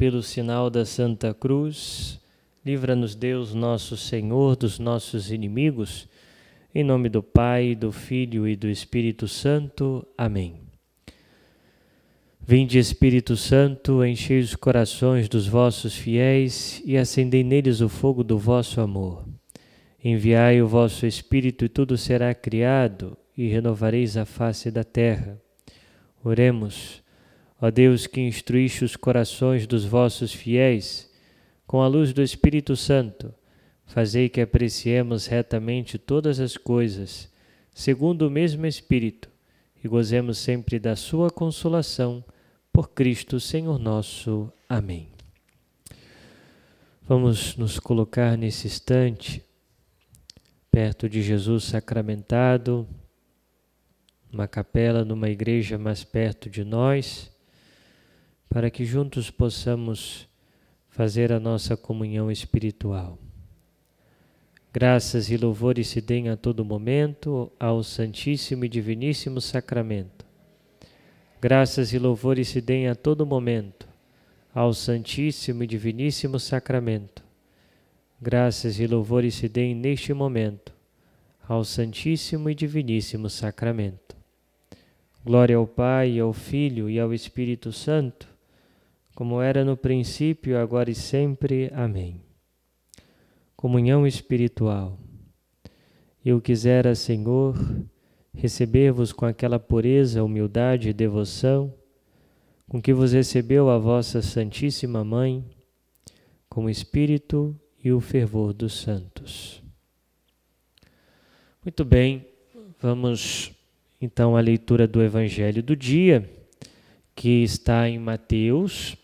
pelo sinal da Santa Cruz, livra-nos Deus, nosso Senhor, dos nossos inimigos. Em nome do Pai, do Filho e do Espírito Santo. Amém. Vinde, Espírito Santo, enchei os corações dos vossos fiéis e acendei neles o fogo do vosso amor. Enviai o vosso Espírito e tudo será criado, e renovareis a face da terra. Oremos. Ó Deus que instruíste os corações dos vossos fiéis com a luz do Espírito Santo, fazei que apreciemos retamente todas as coisas, segundo o mesmo Espírito, e gozemos sempre da sua consolação, por Cristo Senhor nosso. Amém. Vamos nos colocar nesse instante perto de Jesus sacramentado, uma capela numa igreja mais perto de nós, para que juntos possamos fazer a nossa comunhão espiritual. Graças e louvores se deem a todo momento ao Santíssimo e Diviníssimo Sacramento. Graças e louvores se deem a todo momento ao Santíssimo e Diviníssimo Sacramento. Graças e louvores se deem neste momento ao Santíssimo e Diviníssimo Sacramento. Glória ao Pai, ao Filho e ao Espírito Santo como era no princípio, agora e sempre. Amém. Comunhão espiritual. Eu quisera, Senhor, receber-vos com aquela pureza, humildade e devoção com que vos recebeu a vossa Santíssima Mãe, com o Espírito e o fervor dos santos. Muito bem, vamos então à leitura do Evangelho do dia, que está em Mateus,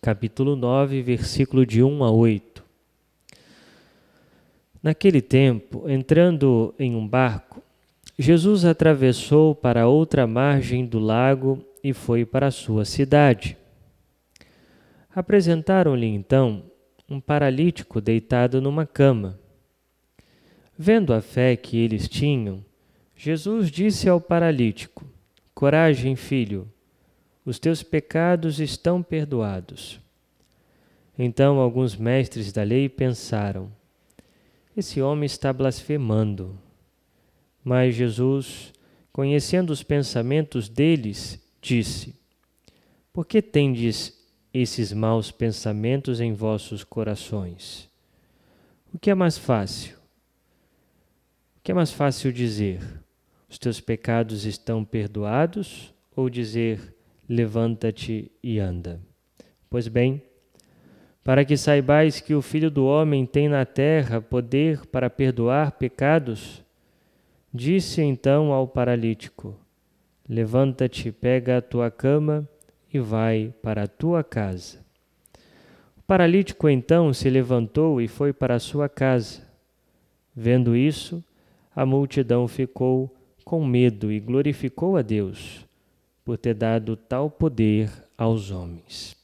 capítulo 9, versículo de 1 a 8. Naquele tempo, entrando em um barco, Jesus atravessou para outra margem do lago e foi para a sua cidade. Apresentaram-lhe então um paralítico deitado numa cama. Vendo a fé que eles tinham, Jesus disse ao paralítico: Coragem, filho, os teus pecados estão perdoados. Então alguns mestres da lei pensaram: Esse homem está blasfemando. Mas Jesus, conhecendo os pensamentos deles, disse: Por que tendes esses maus pensamentos em vossos corações? O que é mais fácil? O que é mais fácil dizer: Os teus pecados estão perdoados? Ou dizer: levanta-te e anda. Pois bem, para que saibais que o Filho do Homem tem na terra poder para perdoar pecados, disse então ao paralítico: Levanta-te, pega a tua cama e vai para a tua casa. O paralítico então se levantou e foi para a sua casa. Vendo isso, a multidão ficou com medo e glorificou a Deus por ter dado tal poder aos homens.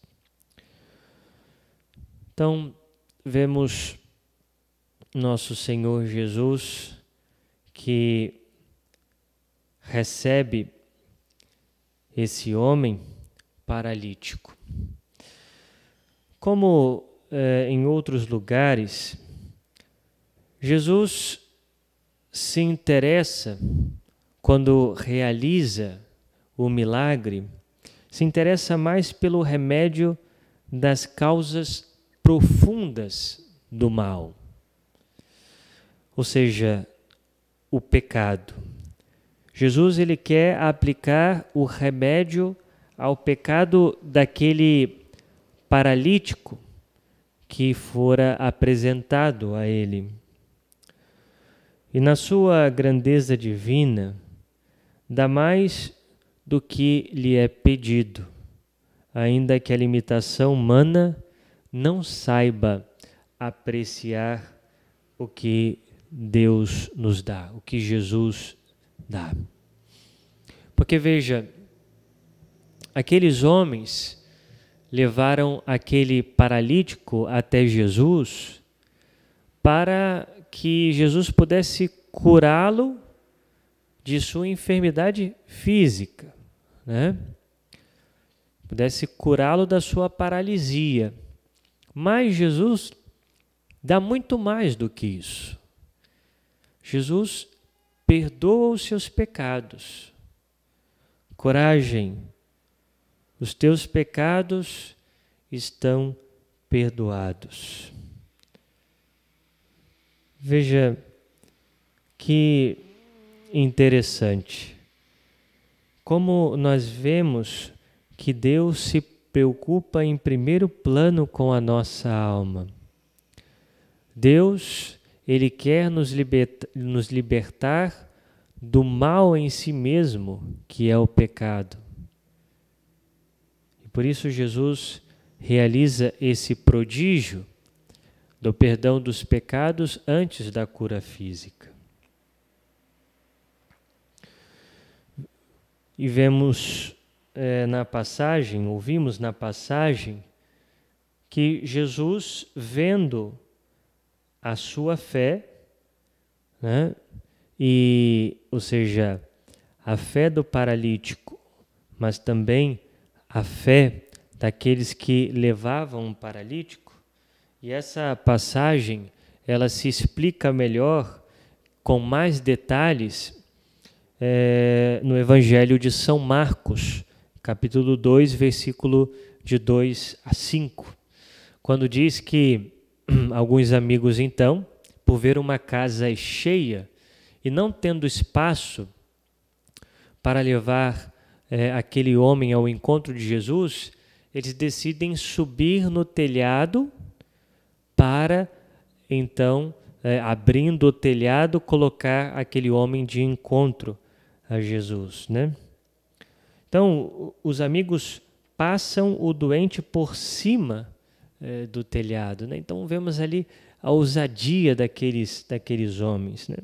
Então, vemos nosso Senhor Jesus que recebe esse homem paralítico. Como eh, em outros lugares, Jesus se interessa quando realiza o milagre, se interessa mais pelo remédio das causas profundas do mal, ou seja, o pecado. Jesus ele quer aplicar o remédio ao pecado daquele paralítico que fora apresentado a ele. E na sua grandeza divina, dá mais do que lhe é pedido, ainda que a limitação humana não saiba apreciar o que Deus nos dá, o que Jesus dá. Porque veja, aqueles homens levaram aquele paralítico até Jesus para que Jesus pudesse curá-lo de sua enfermidade física, né? Pudesse curá-lo da sua paralisia. Mas Jesus dá muito mais do que isso. Jesus perdoa os seus pecados. Coragem, os teus pecados estão perdoados. Veja que interessante. Como nós vemos que Deus se preocupa em primeiro plano com a nossa alma. Deus, ele quer nos, liberta, nos libertar do mal em si mesmo, que é o pecado. E por isso Jesus realiza esse prodígio do perdão dos pecados antes da cura física. E vemos é, na passagem, ouvimos na passagem, que Jesus, vendo a sua fé, né, e, ou seja, a fé do paralítico, mas também a fé daqueles que levavam o paralítico, e essa passagem ela se explica melhor com mais detalhes é, no Evangelho de São Marcos, capítulo 2, versículo de 2 a 5, quando diz que alguns amigos, então, por ver uma casa cheia e não tendo espaço para levar é, aquele homem ao encontro de Jesus, eles decidem subir no telhado para então, é, abrindo o telhado, colocar aquele homem de encontro a Jesus, né? Então, os amigos passam o doente por cima eh, do telhado, né? Então vemos ali a ousadia daqueles daqueles homens, né?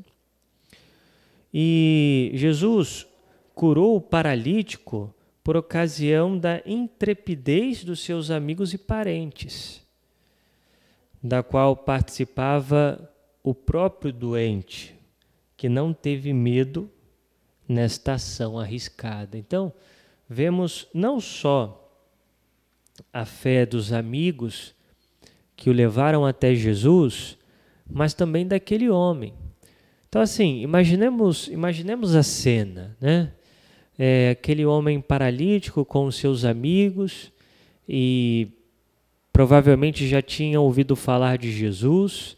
E Jesus curou o paralítico por ocasião da intrepidez dos seus amigos e parentes, da qual participava o próprio doente, que não teve medo nesta ação arriscada. Então, vemos não só a fé dos amigos que o levaram até Jesus, mas também daquele homem. Então, assim, imaginemos, imaginemos a cena, né? É, aquele homem paralítico com seus amigos e provavelmente já tinham ouvido falar de Jesus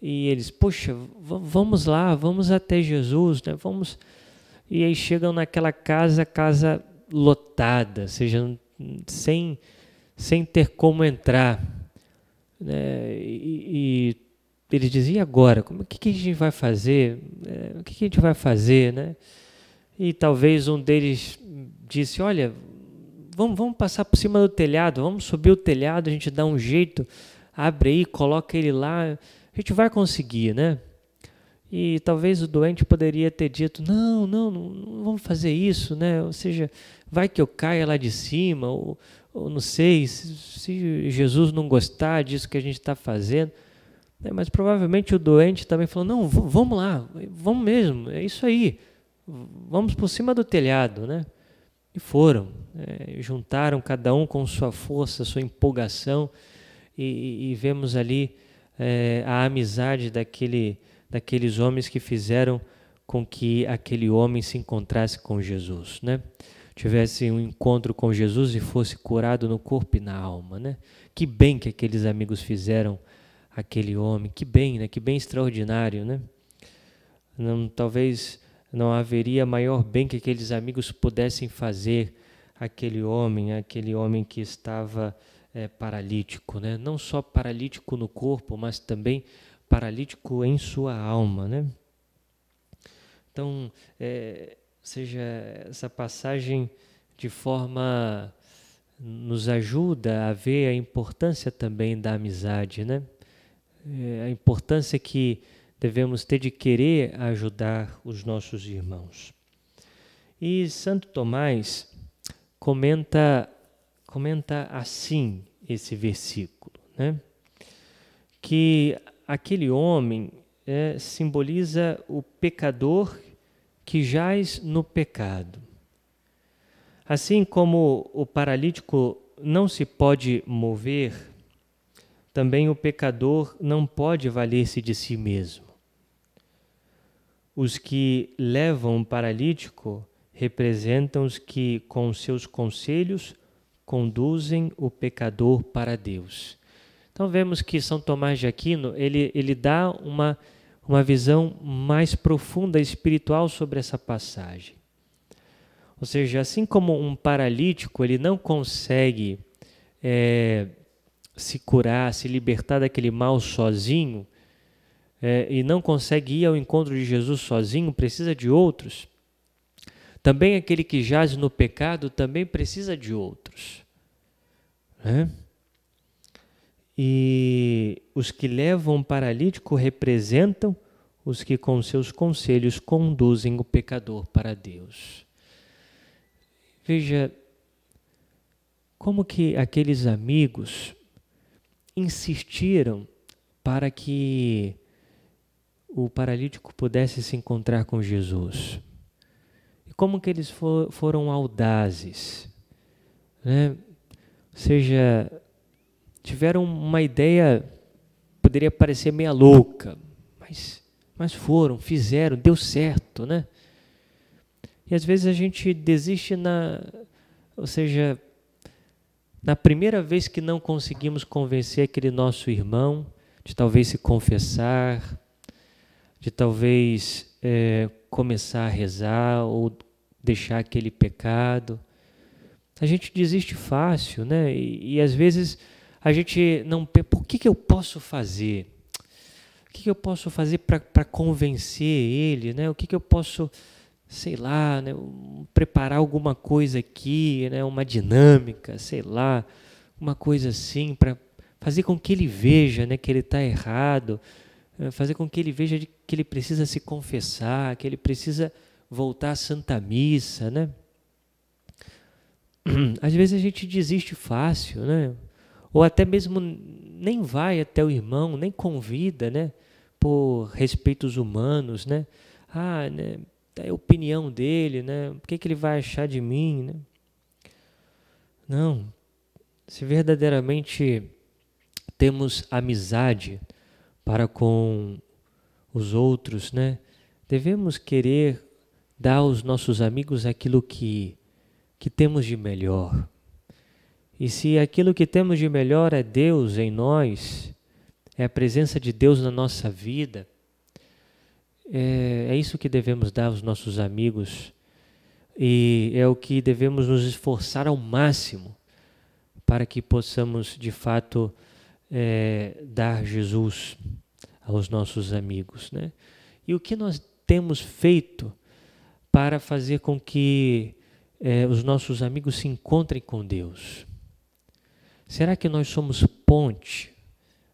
e eles, poxa, vamos lá, vamos até Jesus, né? Vamos e aí chegam naquela casa, casa lotada, ou seja, sem, sem ter como entrar. Né? E, e eles diziam, e agora? Como, o que, que, a gente vai fazer? É, o que, que, a gente vai fazer? Né? E talvez um deles disse, olha, vamos, vamos passar por cima do telhado, vamos subir o telhado, a gente dá um jeito, abre aí, coloca ele lá, a gente vai conseguir, né? E talvez o doente poderia ter dito: não, não, não, não vamos fazer isso, né? Ou seja, vai que eu caia lá de cima, ou, ou não sei, se, se Jesus não gostar disso que a gente está fazendo. Né, mas provavelmente o doente também falou: não, vamos lá, vamos mesmo, é isso aí, vamos por cima do telhado, né? E foram, é, juntaram cada um com sua força, sua empolgação, e, e vemos ali é, a amizade daquele daqueles homens que fizeram com que aquele homem se encontrasse com Jesus, né? Tivesse um encontro com Jesus e fosse curado no corpo e na alma, né? Que bem que aqueles amigos fizeram aquele homem, que bem, né? Que bem extraordinário, né? Não, talvez não haveria maior bem que aqueles amigos pudessem fazer aquele homem, aquele homem que estava é, paralítico, né? Não só paralítico no corpo, mas também paralítico em sua alma, né? Então, é, seja essa passagem de forma nos ajuda a ver a importância também da amizade, né? É, a importância que devemos ter de querer ajudar os nossos irmãos. E Santo Tomás comenta comenta assim esse versículo, né? Que aquele homem é, simboliza o pecador que jaz no pecado. Assim como o paralítico não se pode mover, também o pecador não pode valer-se de si mesmo. Os que levam o paralítico representam os que, com seus conselhos, conduzem o pecador para Deus. Então vemos que São Tomás de Aquino, ele, ele dá uma, uma visão mais profunda espiritual sobre essa passagem. Ou seja, assim como um paralítico, ele não consegue é, se curar, se libertar daquele mal sozinho, é, e não consegue ir ao encontro de Jesus sozinho, precisa de outros. Também aquele que jaz no pecado também precisa de outros. Né? E os que levam o paralítico representam os que com seus conselhos conduzem o pecador para Deus. Veja como que aqueles amigos insistiram para que o paralítico pudesse se encontrar com Jesus. E como que eles for, foram audazes, né? Ou seja, tiveram uma ideia, poderia parecer meia louca, mas, mas foram, fizeram, deu certo, né? E às vezes a gente desiste na, ou seja, na primeira vez que não conseguimos convencer aquele nosso irmão de talvez se confessar, de talvez é, começar a rezar ou deixar aquele pecado, a gente desiste fácil, né? e, e às vezes a gente não pensa, por que, que eu posso fazer? O que, que eu posso fazer para convencer ele? Né? O que, que eu posso, sei lá, né, preparar alguma coisa aqui, né, uma dinâmica, sei lá, uma coisa assim, para fazer com que ele veja né, que ele está errado, eh, fazer com que ele veja que ele precisa se confessar, que ele precisa voltar à Santa Missa, né? Às vezes a gente desiste fácil, né? ou até mesmo nem vai até o irmão, nem convida, né? Por respeitos humanos, né? Ah, né? É a opinião dele, né? O que, que ele vai achar de mim, né? Não. Se verdadeiramente temos amizade para com os outros, né? Devemos querer dar aos nossos amigos aquilo que, que temos de melhor. E se aquilo que temos de melhor é Deus em nós, é a presença de Deus na nossa vida, é, é isso que devemos dar aos nossos amigos e é o que devemos nos esforçar ao máximo para que possamos de fato é, dar Jesus aos nossos amigos. Né? E o que nós temos feito para fazer com que é, os nossos amigos se encontrem com Deus? Será que nós somos ponte,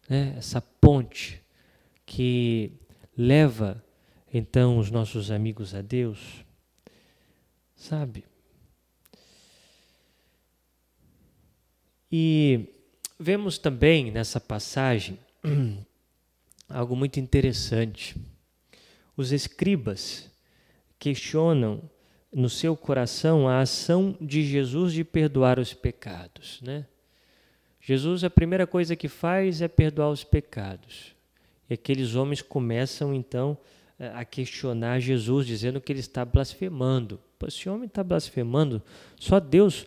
né? essa ponte que leva então os nossos amigos a Deus? Sabe? E vemos também nessa passagem algo muito interessante. Os escribas questionam no seu coração a ação de Jesus de perdoar os pecados, né? Jesus, a primeira coisa que faz é perdoar os pecados. E aqueles homens começam então eh, a questionar Jesus, dizendo que ele está blasfemando. Esse homem está blasfemando, só Deus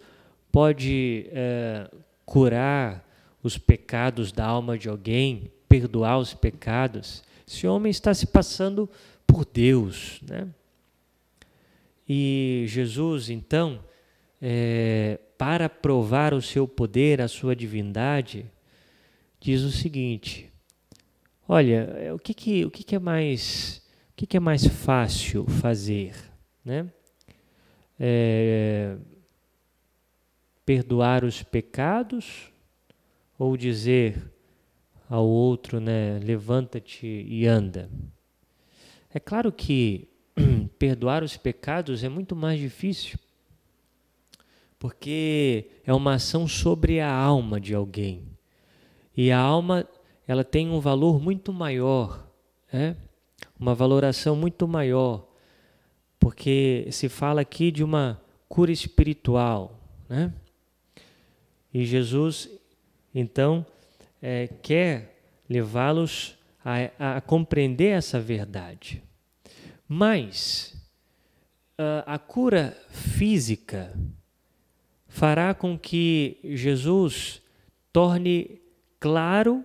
pode é, curar os pecados da alma de alguém, perdoar os pecados. Esse homem está se passando por Deus. Né? E Jesus, então, é, para provar o seu poder, a sua divindade, diz o seguinte: Olha, é, o que, que, o que, que é mais o que, que é mais fácil fazer, né? É, perdoar os pecados ou dizer ao outro, né, levanta-te e anda. É claro que perdoar os pecados é muito mais difícil, porque é uma ação sobre a alma de alguém. E a alma, ela tem um valor muito maior, né? uma valoração muito maior, porque se fala aqui de uma cura espiritual. Né? E Jesus, então, é, quer levá-los a, a, compreender essa verdade. Mas ah, a cura física, fará com que Jesus torne claro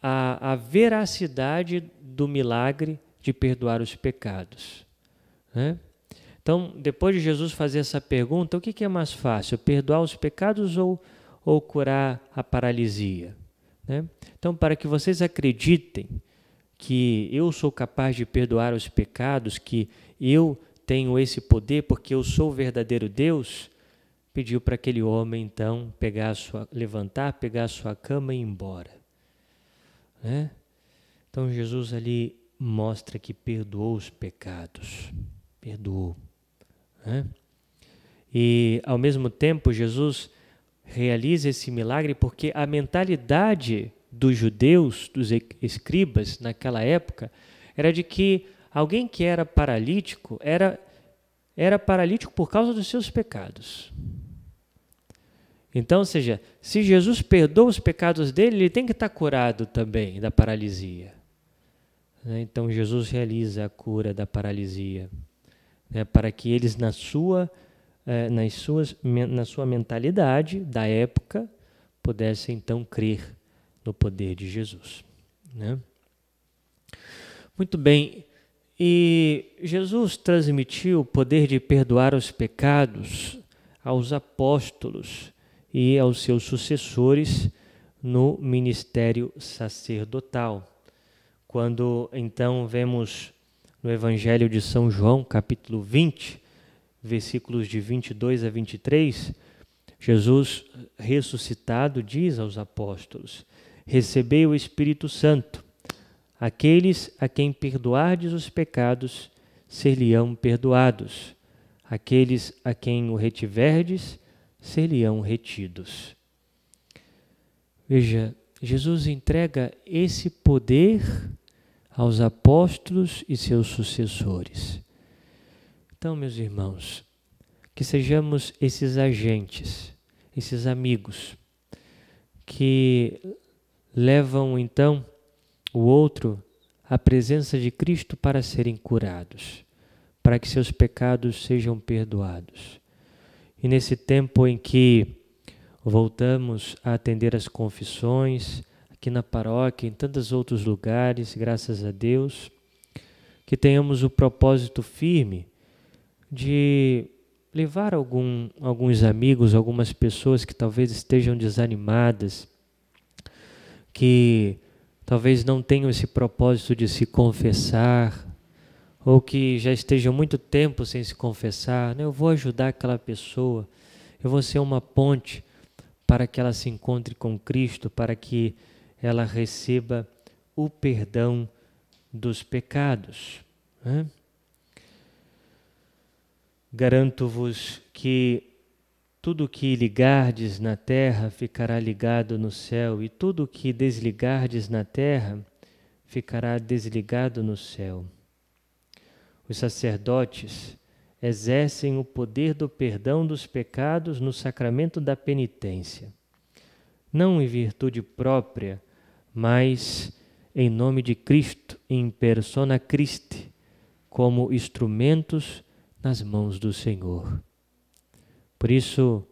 a, a veracidade do milagre de perdoar os pecados. Né? Então, depois de Jesus fazer essa pergunta, o que, que é mais fácil, perdoar os pecados ou, ou curar a paralisia? Né? Então, para que vocês acreditem que eu sou capaz de perdoar os pecados, que eu tenho esse poder porque eu sou o verdadeiro Deus, pediu para aquele homem então pegar sua, levantar, pegar a sua cama e ir embora. Né? Então Jesus ali mostra que perdoou os pecados, perdoou. Né? E ao mesmo tempo Jesus realiza esse milagre porque a mentalidade dos judeus, dos escribas naquela época, era de que alguém que era paralítico era, era paralítico por causa dos seus pecados. Então, ou seja, se Jesus perdoa os pecados dele, ele tem que estar curado também da paralisia. Né? Então, Jesus realiza a cura da paralisia, né, para que eles, na sua, eh, nas suas, na sua mentalidade da época, pudessem então crer no poder de Jesus. Né? Muito bem, e Jesus transmitiu o poder de perdoar os pecados aos apóstolos e aos seus sucessores no ministério sacerdotal. Quando então vemos no Evangelho de São João, capítulo 20, versículos de 22 a 23, Jesus ressuscitado diz aos apóstolos: Recebei o Espírito Santo. Aqueles a quem perdoardes os pecados, ser-lhe-ão perdoados. Aqueles a quem o retiverdes, seriam retidos. Veja, Jesus entrega esse poder aos apóstolos e seus sucessores. Então, meus irmãos, que sejamos esses agentes, esses amigos, que levam então o outro à presença de Cristo para serem curados, para que seus pecados sejam perdoados e nesse tempo em que voltamos a atender as confissões, aqui na paróquia, em tantos outros lugares, graças a Deus, que tenhamos o propósito firme de levar algum, alguns amigos, algumas pessoas que talvez estejam desanimadas, que talvez não tenham esse propósito de se confessar, ou que já esteja muito tempo sem se confessar, né? eu vou ajudar aquela pessoa, eu vou ser uma ponte para que ela se encontre com Cristo, para que ela receba o perdão dos pecados. Né? Garanto-vos que tudo o que ligardes na terra ficará ligado no céu, e tudo o que desligardes na terra ficará desligado no céu. Os sacerdotes exercem o poder do perdão dos pecados no sacramento da penitência, não em virtude própria, mas em nome de Cristo, em persona Christi, como instrumentos nas mãos do Senhor. Por isso,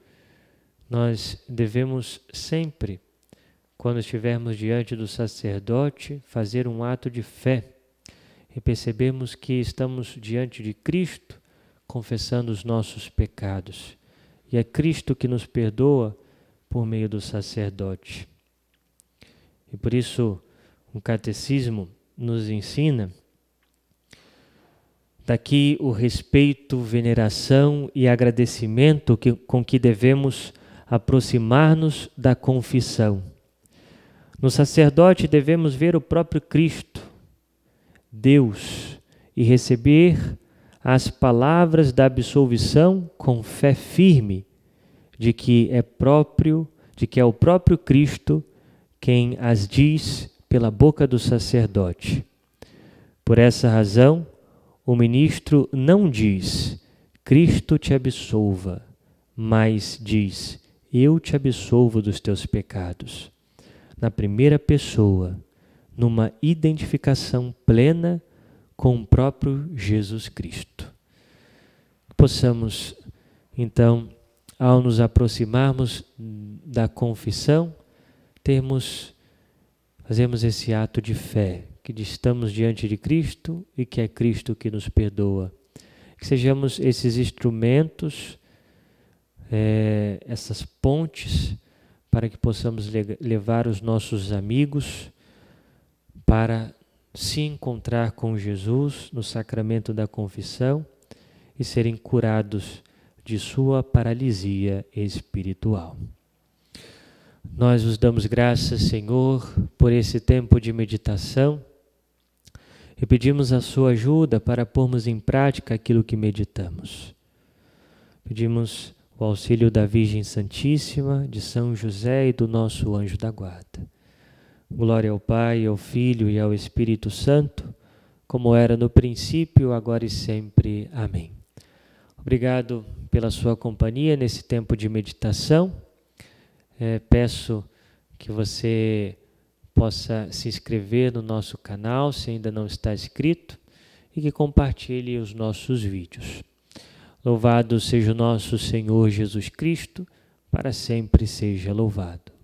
nós devemos sempre, quando estivermos diante do sacerdote, fazer um ato de fé e percebemos que estamos diante de Cristo confessando os nossos pecados. E é Cristo que nos perdoa por meio do sacerdote. E por isso, o catecismo nos ensina daqui o respeito, veneração e agradecimento que, com que devemos aproximar-nos da confissão. No sacerdote devemos ver o próprio Cristo, Deus e receber as palavras da absolvição com fé firme de que é próprio, de que é o próprio Cristo quem as diz pela boca do sacerdote. Por essa razão, o ministro não diz: Cristo te absolva, mas diz: Eu te absolvo dos teus pecados. Na primeira pessoa, numa identificação plena com o próprio Jesus Cristo. Possamos, então, ao nos aproximarmos da confissão, termos, fazemos esse ato de fé, que estamos diante de Cristo e que é Cristo que nos perdoa. Que sejamos esses instrumentos, é, essas pontes, para que possamos levar os nossos amigos, para se encontrar com Jesus no sacramento da confissão e serem curados de sua paralisia espiritual. Nós os damos graças, Senhor, por esse tempo de meditação e pedimos a sua ajuda para pormos em prática aquilo que meditamos. Pedimos o auxílio da Virgem Santíssima, de São José e do nosso anjo da guarda. Glória ao Pai, ao Filho e ao Espírito Santo, como era no princípio, agora e sempre. Amém. Obrigado pela sua companhia nesse tempo de meditação. É, peço que você possa se inscrever no nosso canal, se ainda não está inscrito, e que compartilhe os nossos vídeos. Louvado seja o nosso Senhor Jesus Cristo, para sempre seja louvado.